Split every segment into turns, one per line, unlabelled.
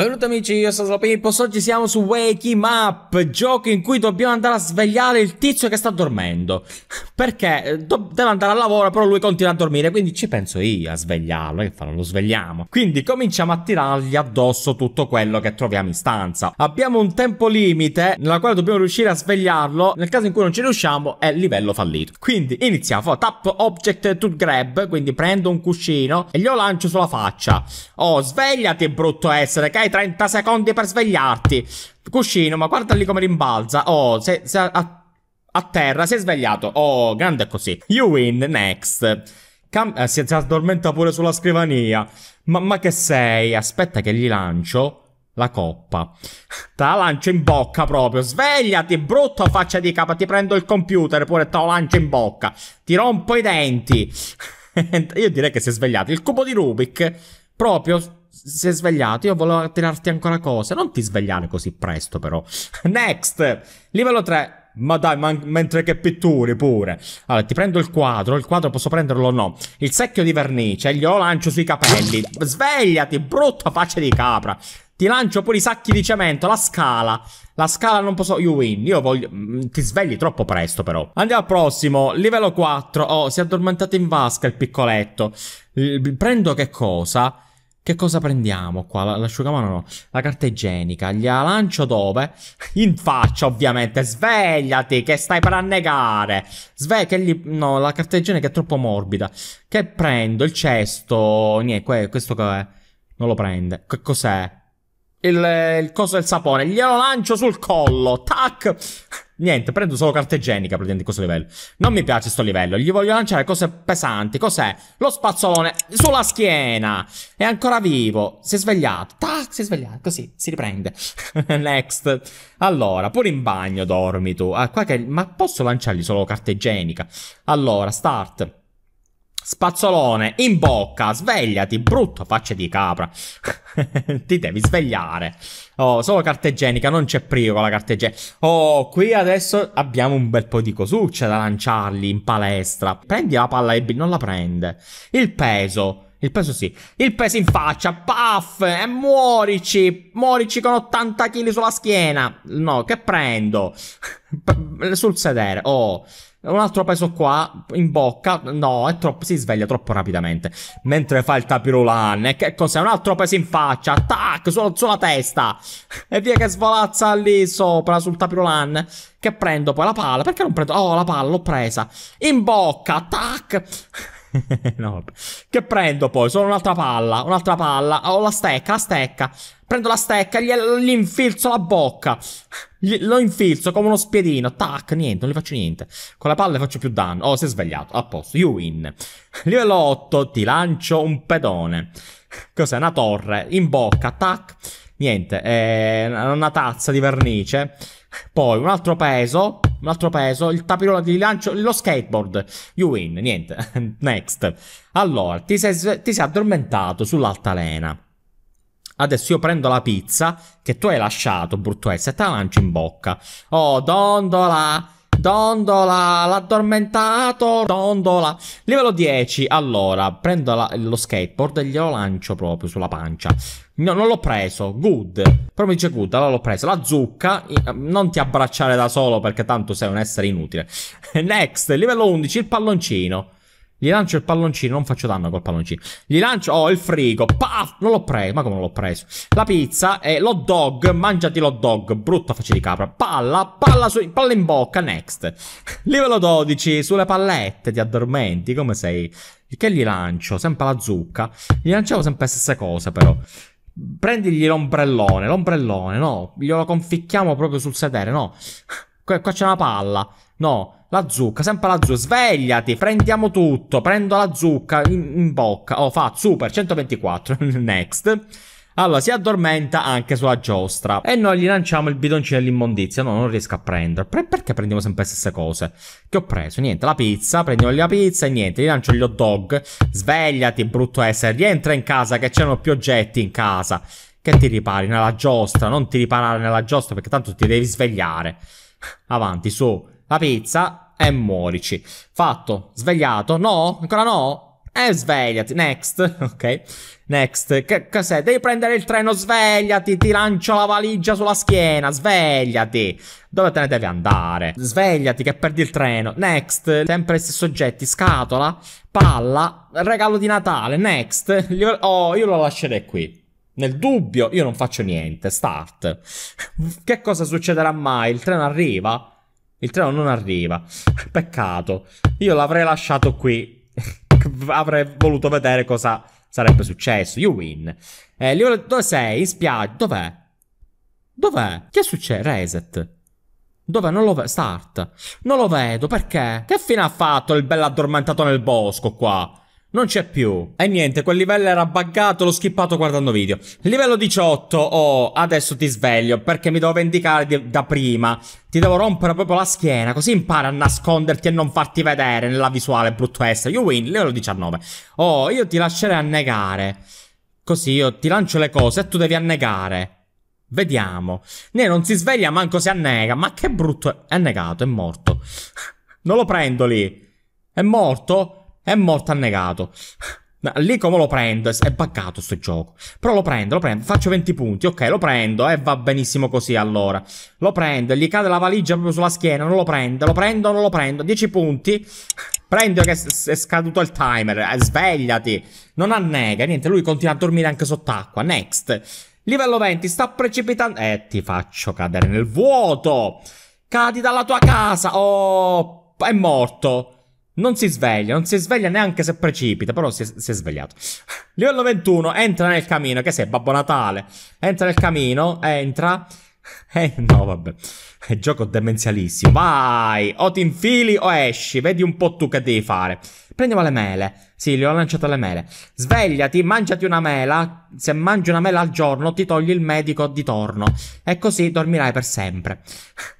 Benvenuti amici, io sono Slapini, oggi siamo su Wakey Up, gioco in cui dobbiamo andare a svegliare il tizio che sta dormendo. Perché eh, deve andare a lavoro, però lui continua a dormire, quindi ci penso io a svegliarlo, che fa, non lo svegliamo. Quindi cominciamo a tirargli addosso tutto quello che troviamo in stanza. Abbiamo un tempo limite nella quale dobbiamo riuscire a svegliarlo, nel caso in cui non ci riusciamo è livello fallito. Quindi iniziamo, tap object to grab, quindi prendo un cuscino e glielo lancio sulla faccia. Oh, svegliati brutto essere, che hai hai 30 secondi per svegliarti. Cuscino, ma guarda lì come rimbalza. Oh, se, se a, a, terra si è svegliato. Oh, grande così. You win, next. Cam eh, si addormenta pure sulla scrivania. Ma, ma che sei? Aspetta che gli lancio la coppa. Te la lancio in bocca proprio. Svegliati, brutto faccia di capa. Ti prendo il computer pure te lo lancio in bocca. Ti rompo i denti. Io direi che si è svegliato. Il cubo di Rubik proprio si è svegliato, io volevo tirarti ancora cose. Non ti svegliare così presto, però. Next! Livello 3. Ma dai, ma mentre che pitturi pure. Allora, ti prendo il quadro. Il quadro posso prenderlo o no? Il secchio di vernice, glielo lancio sui capelli. Svegliati, brutta faccia di capra. Ti lancio pure i sacchi di cemento, la scala. La scala non posso... You win. Io voglio... Mm, ti svegli troppo presto però. Andiamo al prossimo. Livello 4. Oh, si è addormentato in vasca il piccoletto. Prendo che cosa? Che cosa prendiamo qua? L'asciugamano no. La carta igienica. Gliela lancio dove? In faccia, ovviamente. Svegliati, che stai per annegare. Sve... No, la carta igienica è troppo morbida. Che prendo? Il cesto? Niente, questo che è? Non lo prende. Che cos'è? il, il coso del sapone. Glielo lancio sul collo. Tac. Niente, prendo solo carta igienica praticamente in questo livello. Non mi piace sto livello. Gli voglio lanciare cose pesanti. Cos'è? Lo spazzolone sulla schiena. È ancora vivo. Si è svegliato. Tac, si è svegliato. Così, si riprende. Next. Allora, pure in bagno dormi tu. Ah, qua che... Ma posso lanciargli solo carta igienica? Allora, start. Spazzolone, in bocca, svegliati, brutto faccia di capra. Ti devi svegliare. Oh, solo carta igienica, non c'è privo la carta igienica. Oh, qui adesso abbiamo un bel po' di cosucce da lanciargli in palestra. Prendi la palla e non la prende. Il peso. Il peso sì. Il peso in faccia, puff, e muorici, muorici con 80 kg sulla schiena. No, che prendo? Sul sedere, oh. Un altro peso qua, in bocca, no, è troppo, si sveglia troppo rapidamente. Mentre fa il tapirulan, e che cos'è? Un altro peso in faccia, tac, su, sulla testa. E via che svolazza lì sopra, sul tapirulan. Che prendo poi la palla, perché non prendo? Oh, la palla, l'ho presa. In bocca, tac. no, vabbè. Che prendo poi? Solo un'altra palla, un'altra palla. Ho la stecca, la stecca. Prendo la stecca, gli, gli infilzo la bocca. Gli, lo infilzo come uno spiedino. Tac, niente, non gli faccio niente. Con la palla faccio più danno. Oh, si è svegliato. A posto, you win. Livello 8, ti lancio un pedone. Cos'è? Una torre. In bocca, tac. Niente, eh, una tazza di vernice. Poi un altro peso un altro peso, il tapirolo di lancio, lo skateboard. You win, niente. Next. Allora, ti sei, ti sei addormentato sull'altalena. Adesso io prendo la pizza che tu hai lasciato, brutto S, e te la lancio in bocca. Oh, dondola, dondola, l'addormentato, dondola. Livello 10, allora, prendo la, lo skateboard e glielo lancio proprio sulla pancia. No, non l'ho preso. Good. Però mi dice good, allora l'ho preso. La zucca. Eh, non ti abbracciare da solo perché tanto sei un essere inutile. Next, livello 11, il palloncino. Gli lancio il palloncino, non faccio danno col palloncino. Gli lancio, oh, il frigo. Paf! Non l'ho preso, ma come non l'ho preso? La pizza e l'hot dog, mangiati l'hot dog, brutta faccia di capra. Palla, palla, su, palla in bocca, next. Livello 12, sulle pallette, ti addormenti, come sei? Che gli lancio? Sempre la zucca. Gli lanciavo sempre le stesse cose, però. Prendigli l'ombrellone, l'ombrellone, no. Glielo conficchiamo proprio sul sedere, no. Qua, qua c'è una palla, no. La zucca, sempre la zucca. Svegliati, prendiamo tutto. Prendo la zucca in, in bocca. Oh, fa, super, 124. Next. Allora, si addormenta anche sulla giostra. E noi gli lanciamo il bidoncino dell'immondizia. No, non riesco a prendere. Pre perché prendiamo sempre le stesse cose? Che ho preso? Niente, la pizza. Prendiamo la pizza e niente. Gli lancio gli hot dog. Svegliati, brutto essere. Rientra in casa che c'erano più oggetti in casa. Che ti ripari nella giostra. Non ti riparare nella giostra perché tanto ti devi svegliare. Avanti, su. La pizza e muorici. Fatto. Svegliato. No? Ancora no? Eh, svegliati. Next. Ok. Next. Che cos'è? Devi prendere il treno, svegliati. Ti lancio la valigia sulla schiena. Svegliati. Dove te ne devi andare? Svegliati che perdi il treno. Next. Sempre gli stessi oggetti. Scatola. Palla. Regalo di Natale. Next. Oh, io lo lascerei qui. Nel dubbio, io non faccio niente. Start. Che cosa succederà mai? Il treno arriva? Il treno non arriva. Peccato. Io l'avrei lasciato qui. avrei voluto vedere cosa sarebbe successo. You win. Eh, livello... Dove sei? In spiaggia. Dov'è? Dov'è? Che succede? Reset. Dov'è? Non lo vedo. Start. Non lo vedo, perché? Che fine ha fatto il bello addormentato nel bosco qua? Non c'è più. E niente, quel livello era buggato, l'ho skippato guardando video. Livello 18, oh, adesso ti sveglio, perché mi devo vendicare di, da prima. Ti devo rompere proprio la schiena, così impara a nasconderti e non farti vedere nella visuale, brutto essere. You win, livello 19. Oh, io ti lascerei annegare. Così io ti lancio le cose e tu devi annegare. Vediamo. Ne non si sveglia, manco si annega. Ma che brutto è. È negato, è morto. non lo prendo lì. È morto? È morto annegato. Lì come lo prendo? È baccato sto gioco. Però lo prendo, lo prendo. Faccio 20 punti. Ok, lo prendo. E eh, va benissimo così allora. Lo prendo. Gli cade la valigia proprio sulla schiena. Non lo prendo. Lo prendo, non lo prendo. 10 punti. Prendo che è scaduto il timer. Eh, svegliati. Non annega. Niente, lui continua a dormire anche sott'acqua. Next. Livello 20. Sta precipitando. Eh, ti faccio cadere nel vuoto. Cadi dalla tua casa. Oh, è morto. Non si sveglia, non si sveglia neanche se precipita, però si è, si è svegliato. Livello 21, entra nel camino, che sei, Babbo Natale? Entra nel camino, entra... Eh, no, vabbè. È gioco demenzialissimo. Vai! O ti infili o esci. Vedi un po' tu che devi fare. Prendiamo le mele. Sì, le ho lanciate le mele. Svegliati, mangiati una mela. Se mangi una mela al giorno, ti togli il medico di torno. E così dormirai per sempre.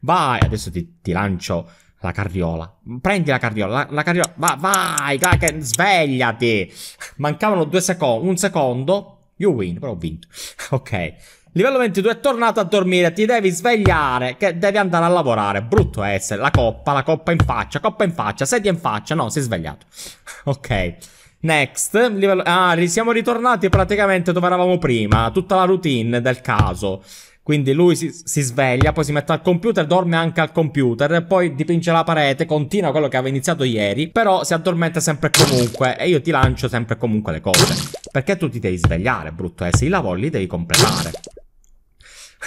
Vai! Adesso ti, ti lancio la carriola. Prendi la carriola. La, la carriola. Va, vai, vai, vai, svegliati. Mancavano due secondi. Un secondo. You win, però ho vinto. ok. Livello 22 è tornato a dormire, ti devi svegliare, che devi andare a lavorare. Brutto essere, la coppa, la coppa in faccia, coppa in faccia, sedia in faccia. No, si è svegliato. ok. Next, livello... Ah, siamo ritornati praticamente dove eravamo prima, tutta la routine del caso. Quindi lui si, si, sveglia, poi si mette al computer, dorme anche al computer, poi dipinge la parete, continua quello che aveva iniziato ieri, però si addormenta sempre e comunque e io ti lancio sempre e comunque le cose. Perché tu ti devi svegliare, brutto, eh, se i lavori li devi completare.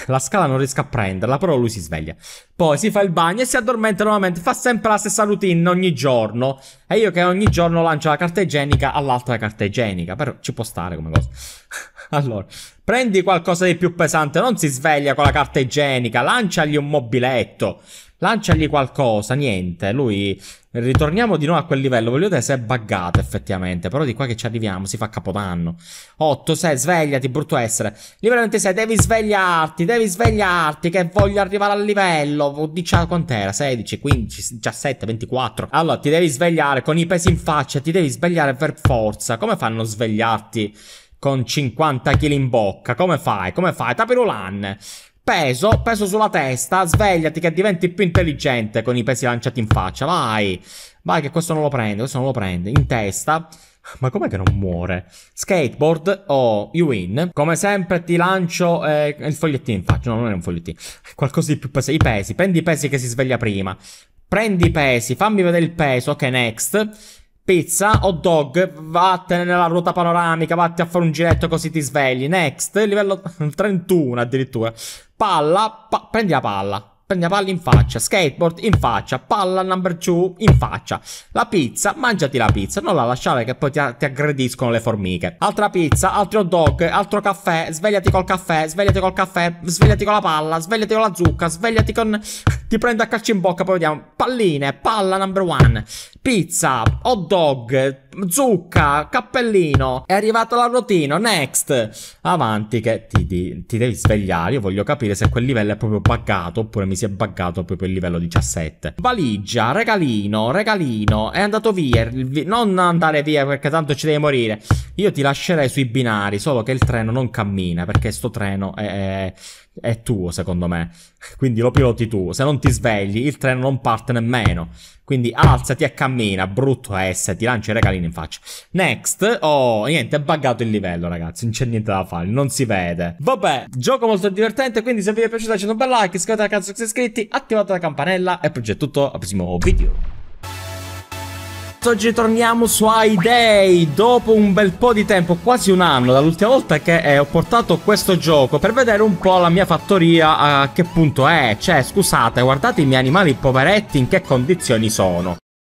La scala non riesco a prenderla, però lui si sveglia. Poi si fa il bagno e si addormenta nuovamente. Fa sempre la stessa routine ogni giorno. E io che ogni giorno lancio la carta igienica all'altra carta igienica. Però ci può stare come cosa. Allora, prendi qualcosa di più pesante, non si sveglia con la carta igienica, lanciagli un mobiletto, lanciagli qualcosa, niente. Lui, ritorniamo di nuovo a quel livello, voglio vedere se è buggato effettivamente, però di qua che ci arriviamo, si fa capodanno. 8, 6, svegliati, brutto essere. Livello 26, devi svegliarti, devi svegliarti, che voglio arrivare al livello, diciamo quant'era, 16, 15, 17, 24. Allora, ti devi svegliare con i pesi in faccia, ti devi svegliare per forza, come fanno a svegliarti? con 50 kg in bocca. Come fai? Come fai? Tapirulan. Peso, peso sulla testa, svegliati che diventi più intelligente con i pesi lanciati in faccia, vai. Vai che questo non lo prende, questo non lo prende. In testa. Ma com'è che non muore? Skateboard o oh, you win. Come sempre ti lancio eh, il fogliettino in faccia. No, non è un fogliettino. Qualcosa di più pesante. I pesi. Prendi i pesi che si sveglia prima. Prendi i pesi. Fammi vedere il peso. Ok, next. Pizza, hot dog, vattene nella ruota panoramica, vatti a fare un giretto così ti svegli. Next, livello 31 addirittura. Palla, pa prendi la palla. Prendi la palla in faccia, skateboard in faccia, palla number 2 in faccia. La pizza, mangiati la pizza, non la lasciare che poi ti, ti aggrediscono le formiche. Altra pizza, altro hot dog, altro caffè, svegliati col caffè, svegliati col caffè, svegliati con la palla, svegliati con la zucca, svegliati con... Ti prendo a calcio in bocca, poi vediamo. Palline, palla number one. Pizza, hot dog, zucca, cappellino. È arrivato la rotina. next. Avanti che ti, ti, ti, devi svegliare. Io voglio capire se quel livello è proprio buggato oppure mi si è buggato proprio il livello 17. Valigia, regalino, regalino. È andato via. Non andare via perché tanto ci devi morire. Io ti lascerei sui binari, solo che il treno non cammina perché sto treno è, è è tuo, secondo me. Quindi lo piloti tu. Se non ti svegli, il treno non parte nemmeno. Quindi alzati e cammina, brutto S, ti lancio i regalini in faccia. Next. Oh, niente, è buggato il livello, ragazzi. Non c'è niente da fare, non si vede. Vabbè, gioco molto divertente, quindi se vi è piaciuto lasciate un bel like, iscrivetevi al canale se siete iscritti, attivate la campanella e poi c'è tutto al prossimo video. Oggi torniamo su iDay dopo un bel po' di tempo, quasi un anno dall'ultima volta che eh, ho portato questo gioco per vedere un po' la mia fattoria a che punto è, cioè scusate guardate i miei animali poveretti in che condizioni sono.